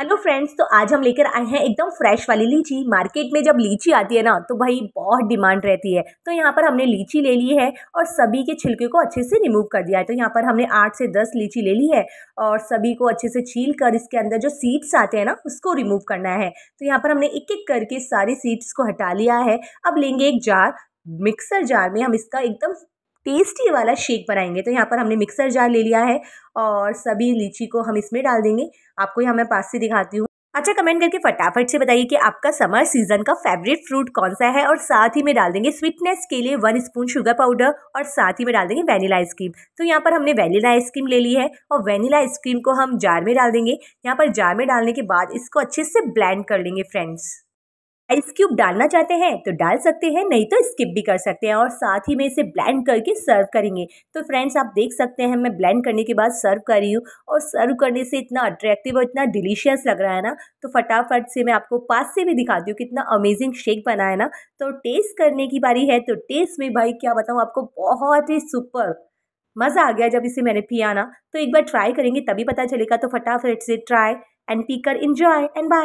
hello friends तो आज हम लेकर आए हैं एकदम फ्रेश वाली लीची मार्केट में जब लीची आती है ना तो भाई बहुत डिमांड रहती है तो यहाँ पर हमने लीची ले ली है और सभी के छिलके को अच्छे से रिमूव कर दिया है तो यहाँ पर हमने आठ से दस लीची ले ली है और सभी को अच्छे से छील कर इसके अंदर जो सीड्स आते हैं ना उसको रिमूव करना है तो यहाँ पर हमने एक एक करके सारी सीड्स को हटा लिया है अब लेंगे एक जार मिक्सर जार में हम इसका एकदम टेस्टी वाला शेक बनाएंगे तो यहाँ पर हमने मिक्सर जार ले लिया है और सभी लीची को हम इसमें डाल देंगे आपको यहाँ मैं पास से दिखाती हूँ अच्छा कमेंट करके फटाफट से बताइए कि आपका समर सीजन का फेवरेट फ्रूट कौन सा है और साथ ही में डाल देंगे स्वीटनेस के लिए वन स्पून शुगर पाउडर और साथ ही में डाल देंगे वेनिला आइसक्रीम तो यहाँ पर हमने वेनिला आइसक्रीम ले ली है और वेनिला आइसक्रीम को हम जार में डाल देंगे यहाँ पर जार में डालने के बाद इसको अच्छे से ब्लैंड कर लेंगे फ्रेंड्स आइस क्यूब डालना चाहते हैं तो डाल सकते हैं नहीं तो स्किप भी कर सकते हैं और साथ ही में इसे ब्लेंड करके सर्व करेंगे तो फ्रेंड्स आप देख सकते हैं मैं ब्लेंड करने के बाद सर्व कर रही हूँ और सर्व करने से इतना अट्रैक्टिव और इतना डिलीशियस लग रहा है ना तो फटाफट से मैं आपको पास से भी दिखाती हूँ कितना अमेजिंग शेक बना है ना तो टेस्ट करने की बारी है तो टेस्ट में भाई क्या बताऊँ आपको बहुत ही सुपर मज़ा आ गया जब इसे मैंने पिया ना तो एक बार ट्राई करेंगे तभी पता चलेगा तो फटाफट से ट्राई एंड पी कर इन्जॉय एंड बाय